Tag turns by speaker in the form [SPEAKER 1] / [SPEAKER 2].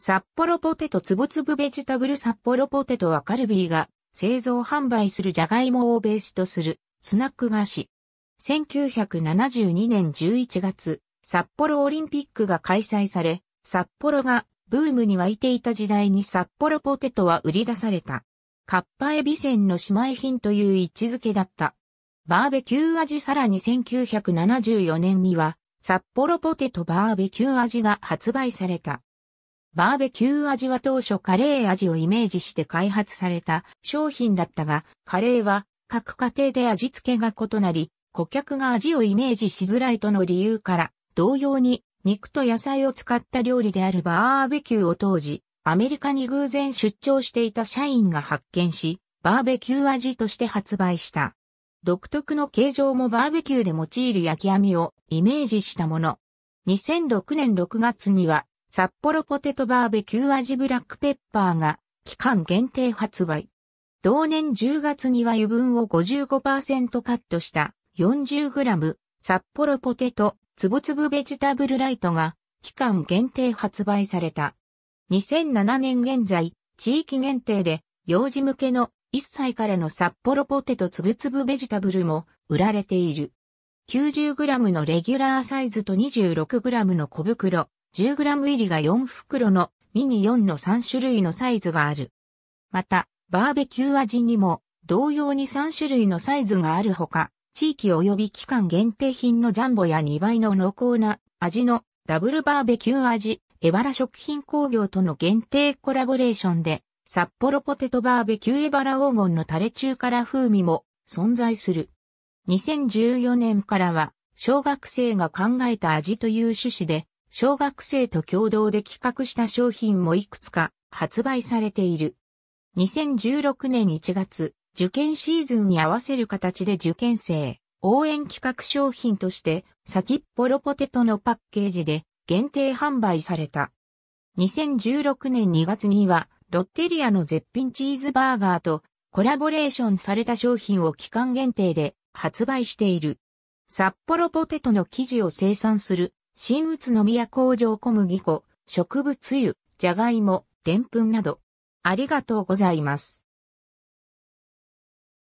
[SPEAKER 1] 札幌ポテトつぶつぶベジタブル札幌ポテトはカルビーが製造販売するジャガイモをベースとするスナック菓子。1972年11月、札幌オリンピックが開催され、札幌がブームに湧いていた時代に札幌ポテトは売り出された。カッパエビセンの姉妹品という位置づけだった。バーベキュー味さらに1974年には、札幌ポテトバーベキュー味が発売された。バーベキュー味は当初カレー味をイメージして開発された商品だったが、カレーは各家庭で味付けが異なり、顧客が味をイメージしづらいとの理由から、同様に肉と野菜を使った料理であるバーベキューを当時、アメリカに偶然出張していた社員が発見し、バーベキュー味として発売した。独特の形状もバーベキューで用いる焼き網をイメージしたもの。2006年6月には札幌ポテトバーベキュー味ブラックペッパーが期間限定発売。同年10月には油分を55%カットした 40g 札幌ポテトつぶつぶベジタブルライトが期間限定発売された。2007年現在、地域限定で幼児向けの1歳からの札幌ポテトつぶつぶベジタブルも売られている。90g のレギュラーサイズと 26g の小袋、10g 入りが4袋のミニ4の3種類のサイズがある。また、バーベキュー味にも同様に3種類のサイズがあるほか、地域及び期間限定品のジャンボや2倍の濃厚な味のダブルバーベキュー味、エバラ食品工業との限定コラボレーションで、札幌ポテトバーベキューエバラ黄金のタレ中辛風味も存在する。2014年からは、小学生が考えた味という趣旨で、小学生と共同で企画した商品もいくつか発売されている。2016年1月、受験シーズンに合わせる形で受験生、応援企画商品として、先っぽろポテトのパッケージで限定販売された。2016年2月には、ロッテリアの絶品チーズバーガーとコラボレーションされた商品を期間限定で発売している。札幌ポテトの生地を生産する新宇都宮工場小麦粉、植物油、じゃがいも、でんぷんなど。ありがとうございます。